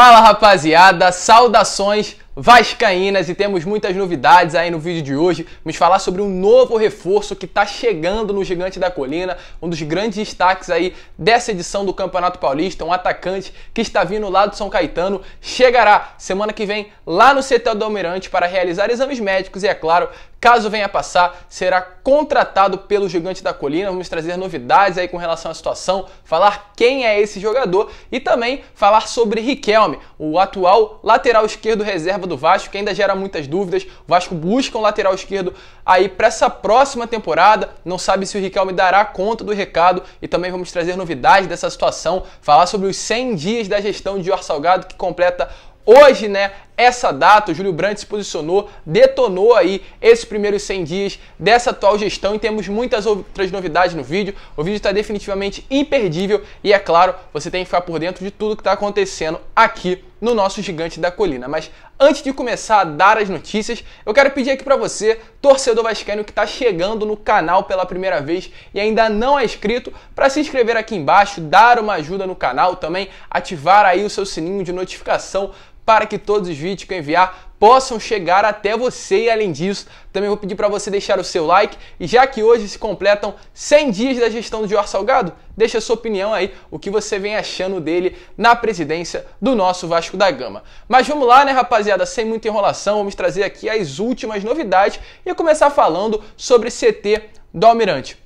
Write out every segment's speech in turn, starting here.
Fala rapaziada, saudações vascaínas e temos muitas novidades aí no vídeo de hoje. Vamos falar sobre um novo reforço que está chegando no Gigante da Colina, um dos grandes destaques aí dessa edição do Campeonato Paulista, um atacante que está vindo lá do São Caetano, chegará semana que vem lá no CT do Almirante para realizar exames médicos e é claro, caso venha a passar, será contratado pelo Gigante da Colina. Vamos trazer novidades aí com relação à situação, falar quem é esse jogador e também falar sobre Riquelme, o atual lateral esquerdo reserva do Vasco, que ainda gera muitas dúvidas. O Vasco busca um lateral esquerdo aí para essa próxima temporada. Não sabe se o Riquelme dará conta do recado e também vamos trazer novidades dessa situação, falar sobre os 100 dias da gestão de Jorge Salgado que completa hoje, né, essa data, o Júlio Brandt se posicionou, detonou aí esses primeiros 100 dias dessa atual gestão e temos muitas outras novidades no vídeo. O vídeo está definitivamente imperdível e, é claro, você tem que ficar por dentro de tudo que está acontecendo aqui no nosso gigante da colina. Mas antes de começar a dar as notícias, eu quero pedir aqui para você, torcedor vascaíno que está chegando no canal pela primeira vez e ainda não é inscrito, para se inscrever aqui embaixo, dar uma ajuda no canal, também ativar aí o seu sininho de notificação para que todos os vídeos que eu enviar possam chegar até você. E além disso, também vou pedir para você deixar o seu like. E já que hoje se completam 100 dias da gestão do Jorge Salgado, deixa a sua opinião aí, o que você vem achando dele na presidência do nosso Vasco da Gama. Mas vamos lá, né, rapaziada? Sem muita enrolação, vamos trazer aqui as últimas novidades e começar falando sobre CT do Almirante.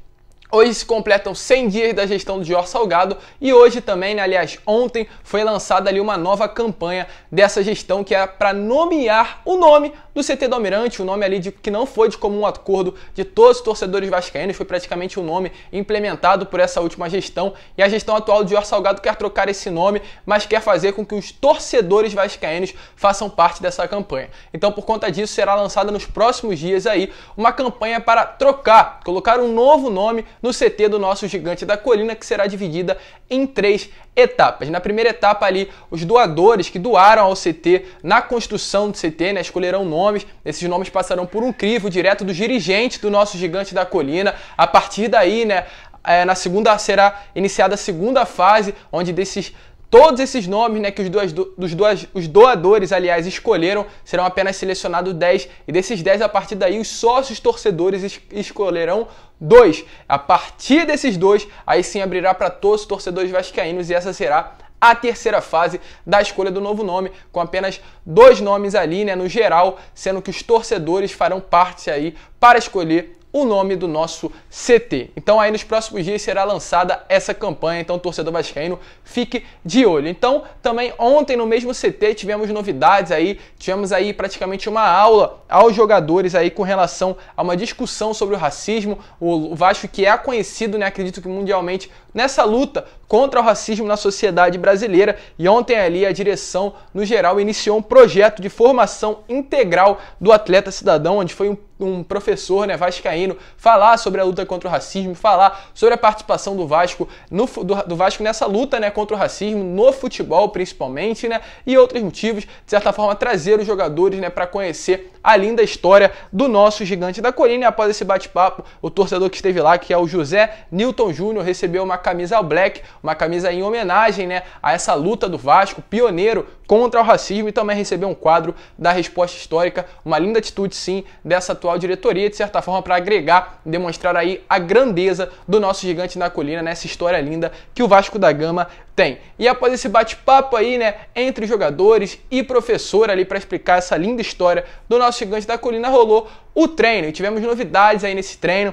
Hoje se completam 100 dias da gestão do Jorge Salgado e hoje também, né, aliás, ontem foi lançada ali uma nova campanha dessa gestão que é para nomear o nome do CT do Almirante, o nome ali de, que não foi de comum acordo de todos os torcedores vascaínos, foi praticamente o um nome implementado por essa última gestão e a gestão atual do Jorge Salgado quer trocar esse nome, mas quer fazer com que os torcedores vascaínos façam parte dessa campanha. Então, por conta disso, será lançada nos próximos dias aí uma campanha para trocar, colocar um novo nome no CT do nosso gigante da colina, que será dividida em três etapas. Na primeira etapa ali, os doadores que doaram ao CT na construção do CT, né, escolherão nomes. Esses nomes passarão por um crivo direto dos dirigentes do nosso gigante da colina. A partir daí, né, é, na segunda será iniciada a segunda fase, onde desses Todos esses nomes né, que os, dois, dos dois, os doadores, aliás, escolheram serão apenas selecionados 10, e desses 10, a partir daí, os sócios torcedores es escolherão dois. A partir desses dois, aí sim abrirá para todos os torcedores vascaínos, e essa será a terceira fase da escolha do novo nome, com apenas dois nomes ali, né, no geral, sendo que os torcedores farão parte aí para escolher o nome do nosso CT. Então aí nos próximos dias será lançada essa campanha, então torcedor vascaíno fique de olho. Então também ontem no mesmo CT tivemos novidades aí, tivemos aí praticamente uma aula aos jogadores aí com relação a uma discussão sobre o racismo, o Vasco que é conhecido, né, acredito que mundialmente nessa luta contra o racismo na sociedade brasileira e ontem ali a direção no geral iniciou um projeto de formação integral do atleta cidadão, onde foi um um professor né, vascaíno falar sobre a luta contra o racismo, falar sobre a participação do Vasco no, do, do, Vasco nessa luta né, contra o racismo, no futebol principalmente, né, e outros motivos, de certa forma, trazer os jogadores né, para conhecer a linda história do nosso gigante da Colina. E após esse bate-papo, o torcedor que esteve lá, que é o José Newton Júnior, recebeu uma camisa black, uma camisa em homenagem né, a essa luta do Vasco, pioneiro contra o racismo, e também recebeu um quadro da resposta histórica, uma linda atitude sim dessa atual atual diretoria, de certa forma, para agregar, demonstrar aí a grandeza do nosso gigante na colina, nessa história linda que o Vasco da Gama tem. E após esse bate-papo aí, né, entre jogadores e professor ali para explicar essa linda história do nosso gigante da colina, rolou o treino e tivemos novidades aí nesse treino.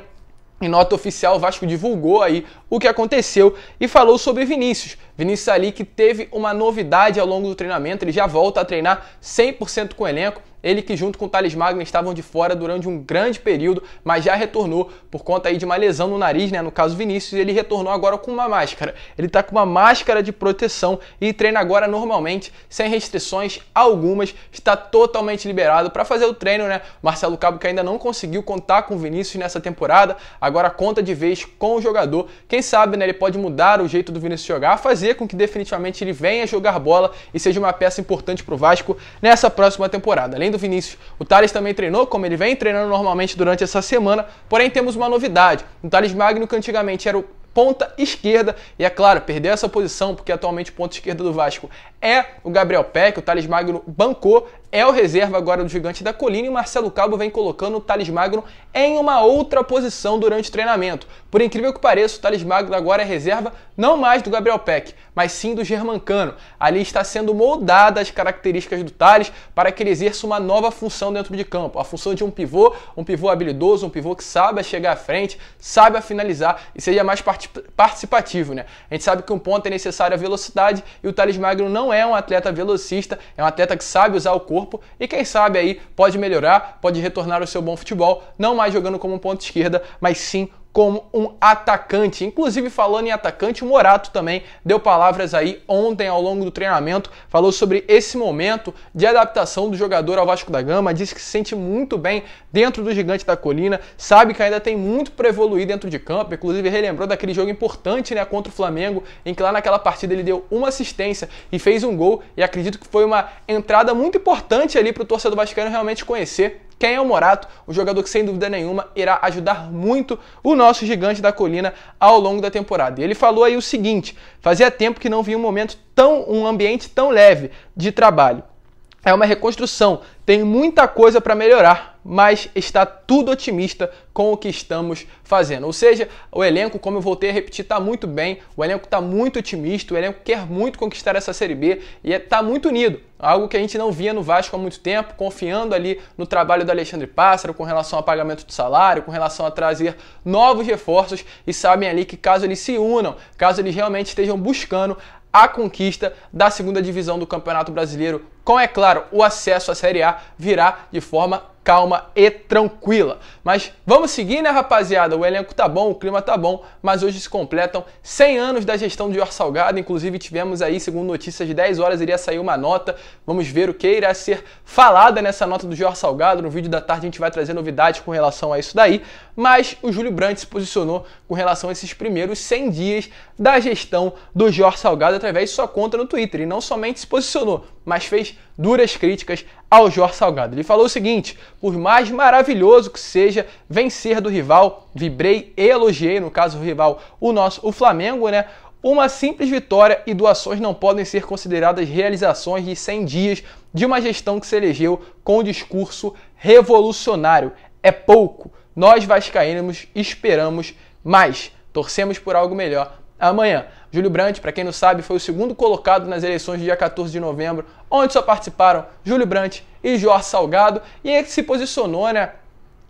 Em nota oficial, o Vasco divulgou aí o que aconteceu e falou sobre Vinícius, Vinícius que teve uma novidade ao longo do treinamento, ele já volta a treinar 100% com o elenco. Ele que junto com o Thales Magno estavam de fora durante um grande período, mas já retornou por conta aí de uma lesão no nariz, né? No caso Vinícius, ele retornou agora com uma máscara. Ele tá com uma máscara de proteção e treina agora normalmente, sem restrições algumas, está totalmente liberado para fazer o treino, né? Marcelo Cabo que ainda não conseguiu contar com o Vinícius nessa temporada, agora conta de vez com o jogador. Quem sabe, né, ele pode mudar o jeito do Vinícius jogar, fazer fazer com que definitivamente ele venha jogar bola e seja uma peça importante para o Vasco nessa próxima temporada. Além do Vinícius, o Thales também treinou, como ele vem treinando normalmente durante essa semana, porém temos uma novidade. O Thales Magno, que antigamente era o ponta esquerda. E é claro, perdeu essa posição, porque atualmente o ponta esquerda do Vasco é o Gabriel Peck, o Thales Magno bancou é o reserva agora do Gigante da Colina e Marcelo Cabo vem colocando o Thales Magno em uma outra posição durante o treinamento. Por incrível que pareça, o Thales Magno agora é reserva não mais do Gabriel Peck, mas sim do Germancano. Ali está sendo moldada as características do Thales para que ele exerça uma nova função dentro de campo, a função de um pivô, um pivô habilidoso, um pivô que sabe chegar à frente, sabe finalizar e seja mais participativo. Né? A gente sabe que um ponto é necessário a velocidade e o Thales Magno não é um atleta velocista, é um atleta que sabe usar o corpo corpo e quem sabe aí pode melhorar, pode retornar ao seu bom futebol, não mais jogando como ponta esquerda, mas sim como um atacante. Inclusive, falando em atacante, o Morato também deu palavras aí ontem ao longo do treinamento, falou sobre esse momento de adaptação do jogador ao Vasco da Gama, disse que se sente muito bem dentro do Gigante da Colina, sabe que ainda tem muito para evoluir dentro de campo, inclusive relembrou daquele jogo importante né, contra o Flamengo, em que lá naquela partida ele deu uma assistência e fez um gol, e acredito que foi uma entrada muito importante ali para o torcedor vascaíno realmente conhecer quem é o Morato, um jogador que sem dúvida nenhuma irá ajudar muito o nosso gigante da colina ao longo da temporada. E ele falou aí o seguinte: fazia tempo que não via um momento tão, um ambiente tão leve de trabalho é uma reconstrução, tem muita coisa para melhorar, mas está tudo otimista com o que estamos fazendo. Ou seja, o elenco, como eu voltei a repetir, está muito bem, o elenco está muito otimista, o elenco quer muito conquistar essa Série B e está é, muito unido, algo que a gente não via no Vasco há muito tempo, confiando ali no trabalho do Alexandre Pássaro com relação ao pagamento do salário, com relação a trazer novos reforços e sabem ali que caso eles se unam, caso eles realmente estejam buscando a conquista da segunda divisão do Campeonato Brasileiro, com, é claro, o acesso à Série A virá de forma calma e tranquila. Mas vamos seguir, né, rapaziada? O elenco tá bom, o clima tá bom, mas hoje se completam 100 anos da gestão de Or Salgado. Inclusive, tivemos aí, segundo notícias, 10 horas iria sair uma nota. Vamos ver o que irá ser falada nessa nota do Jor Salgado. No vídeo da tarde a gente vai trazer novidades com relação a isso daí. Mas o Júlio Brandt se posicionou com relação a esses primeiros 100 dias da gestão do Jor Salgado através de sua conta no Twitter. E não somente se posicionou, mas fez duras críticas ao Jorge Salgado. Ele falou o seguinte: por mais maravilhoso que seja vencer do rival, vibrei e elogiei, no caso do rival, o nosso, o Flamengo, né? Uma simples vitória e doações não podem ser consideradas realizações de 100 dias de uma gestão que se elegeu com um discurso revolucionário. É pouco. Nós vascaínos esperamos mais. Torcemos por algo melhor amanhã. Júlio Brandt, para quem não sabe, foi o segundo colocado nas eleições de dia 14 de novembro, onde só participaram Júlio Brandt e Jorge Salgado, e ele se posicionou, né,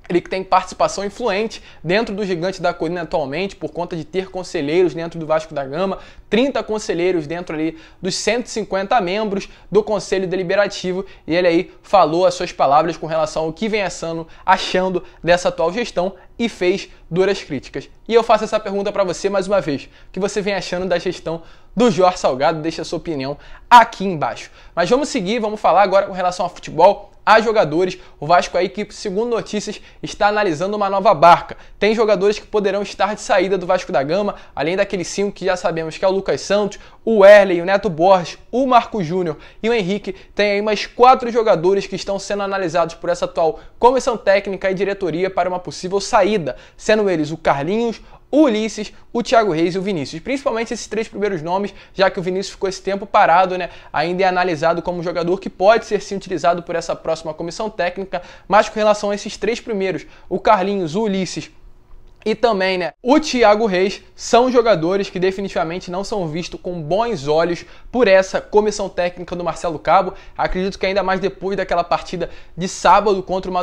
ele que tem participação influente dentro do Gigante da Corina atualmente, por conta de ter conselheiros dentro do Vasco da Gama, 30 conselheiros dentro ali dos 150 membros do Conselho Deliberativo, e ele aí falou as suas palavras com relação ao que vem assando, achando dessa atual gestão e fez duras críticas. E eu faço essa pergunta para você mais uma vez, o que você vem achando da gestão do Jorge Salgado? Deixa a sua opinião aqui embaixo. Mas vamos seguir, vamos falar agora com relação ao futebol, a jogadores. O Vasco aí que, segundo notícias, está analisando uma nova barca. Tem jogadores que poderão estar de saída do Vasco da Gama, além daqueles cinco que já sabemos que é o Lucas Santos, o Erley, o Neto Borges, o Marco Júnior e o Henrique. Tem aí mais quatro jogadores que estão sendo analisados por essa atual comissão técnica e diretoria para uma possível saída, sendo eles o Carlinhos, o Ulisses, o Thiago Reis e o Vinícius. Principalmente esses três primeiros nomes, já que o Vinícius ficou esse tempo parado, né? Ainda é analisado como jogador que pode ser sim utilizado por essa próxima comissão técnica, mas com relação a esses três primeiros, o Carlinhos, o Ulisses e também, né, o Thiago Reis são jogadores que definitivamente não são vistos com bons olhos por essa comissão técnica do Marcelo Cabo. Acredito que ainda mais depois daquela partida de sábado contra o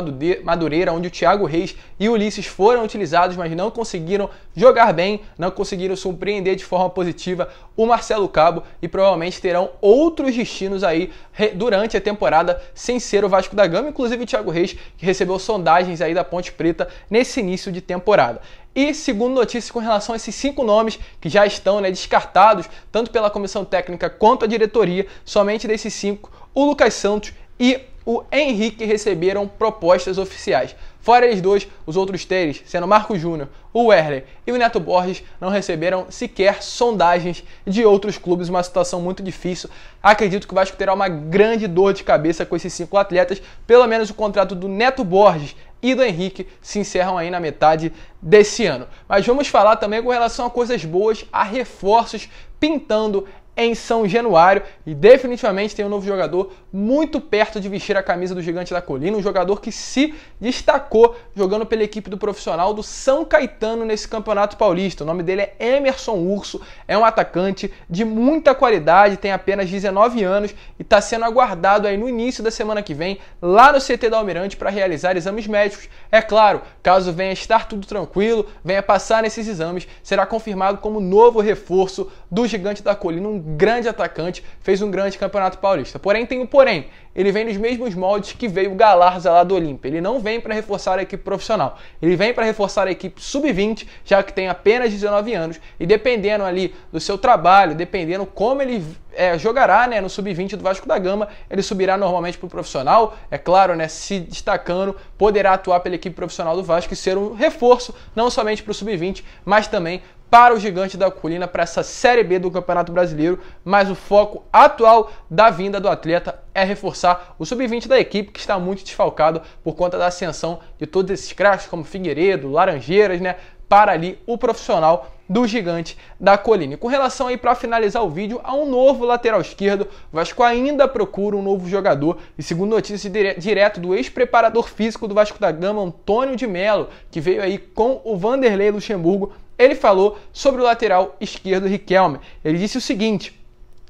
Madureira, onde o Thiago Reis e o Ulisses foram utilizados, mas não conseguiram jogar bem, não conseguiram surpreender de forma positiva o Marcelo Cabo e provavelmente terão outros destinos aí durante a temporada sem ser o Vasco da Gama, inclusive o Thiago Reis, que recebeu sondagens aí da Ponte Preta nesse início de temporada. E segundo notícia com relação a esses cinco nomes que já estão né, descartados, tanto pela comissão técnica quanto a diretoria, somente desses cinco, o Lucas Santos e o Henrique receberam propostas oficiais. Fora eles dois, os outros três, sendo Marco Júnior, o Werler e o Neto Borges, não receberam sequer sondagens de outros clubes, uma situação muito difícil. Acredito que o Vasco terá uma grande dor de cabeça com esses cinco atletas, pelo menos o contrato do Neto Borges e do Henrique se encerram aí na metade desse ano. Mas vamos falar também com relação a coisas boas, a reforços pintando em São Januário e definitivamente tem um novo jogador muito perto de vestir a camisa do Gigante da Colina, um jogador que se destacou jogando pela equipe do profissional do São Caetano nesse Campeonato Paulista. O nome dele é Emerson Urso, é um atacante de muita qualidade, tem apenas 19 anos e está sendo aguardado aí no início da semana que vem lá no CT da Almirante para realizar exames médicos. É claro, caso venha estar tudo tranquilo, venha passar nesses exames, será confirmado como novo reforço do Gigante da Colina, um grande atacante, fez um grande campeonato paulista. Porém, tem o um porém ele vem nos mesmos moldes que veio o Galarza lá do Olímpia. Ele não vem para reforçar a equipe profissional. Ele vem para reforçar a equipe sub-20, já que tem apenas 19 anos. E dependendo ali do seu trabalho, dependendo como ele é, jogará né, no sub-20 do Vasco da Gama, ele subirá normalmente para o profissional, é claro, né, se destacando, poderá atuar pela equipe profissional do Vasco e ser um reforço, não somente para o sub-20, mas também para o Gigante da Colina, para essa Série B do Campeonato Brasileiro. Mas o foco atual da vinda do atleta é reforçar reforçar o sub-20 da equipe que está muito desfalcado por conta da ascensão de todos esses craques como Figueiredo, Laranjeiras, né? Para ali o profissional do gigante da colina. E com relação aí para finalizar o vídeo a um novo lateral esquerdo, o Vasco ainda procura um novo jogador e segundo notícias direto do ex-preparador físico do Vasco da Gama, Antônio de Melo, que veio aí com o Vanderlei Luxemburgo, ele falou sobre o lateral esquerdo Riquelme. Ele disse o seguinte: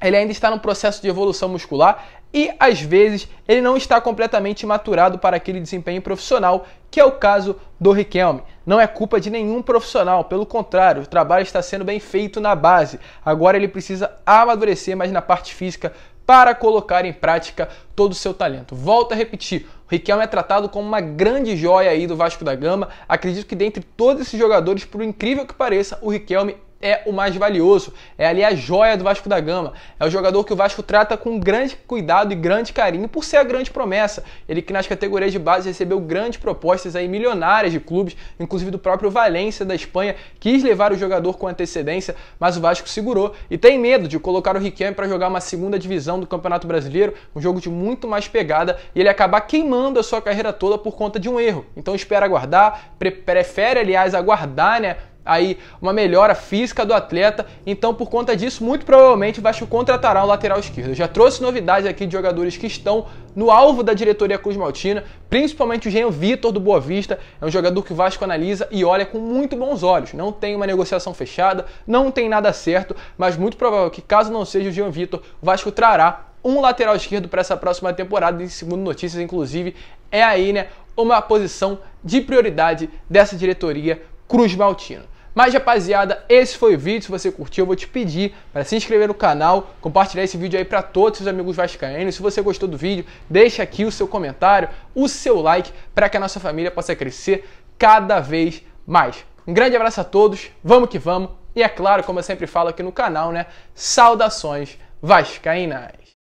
ele ainda está no processo de evolução muscular, e às vezes ele não está completamente maturado para aquele desempenho profissional, que é o caso do Riquelme. Não é culpa de nenhum profissional, pelo contrário, o trabalho está sendo bem feito na base. Agora ele precisa amadurecer mais na parte física para colocar em prática todo o seu talento. Volto a repetir, o Riquelme é tratado como uma grande joia aí do Vasco da Gama. Acredito que dentre todos esses jogadores, por incrível que pareça, o Riquelme é o mais valioso, é ali a joia do Vasco da Gama, é o jogador que o Vasco trata com grande cuidado e grande carinho por ser a grande promessa. Ele que nas categorias de base recebeu grandes propostas aí milionárias de clubes, inclusive do próprio Valência da Espanha, quis levar o jogador com antecedência, mas o Vasco segurou e tem medo de colocar o Riquelme para jogar uma segunda divisão do Campeonato Brasileiro, um jogo de muito mais pegada e ele acabar queimando a sua carreira toda por conta de um erro. Então espera aguardar, prefere aliás aguardar, né, aí uma melhora física do atleta. Então, por conta disso, muito provavelmente o Vasco contratará um lateral esquerdo. Eu já trouxe novidades aqui de jogadores que estão no alvo da diretoria Cruz Maltina, principalmente o Jean Vitor do Boa Vista, é um jogador que o Vasco analisa e olha com muito bons olhos. Não tem uma negociação fechada, não tem nada certo, mas muito provável que caso não seja o Jean Vitor, o Vasco trará um lateral esquerdo para essa próxima temporada, e segundo notícias, inclusive, é aí, né, uma posição de prioridade dessa diretoria Cruz Maltina. Mas rapaziada, esse foi o vídeo, se você curtiu eu vou te pedir para se inscrever no canal, compartilhar esse vídeo aí para todos os amigos vascaínos. Se você gostou do vídeo, deixa aqui o seu comentário, o seu like para que a nossa família possa crescer cada vez mais. Um grande abraço a todos, vamos que vamos. E é claro, como eu sempre falo aqui no canal, né? Saudações vascaínas.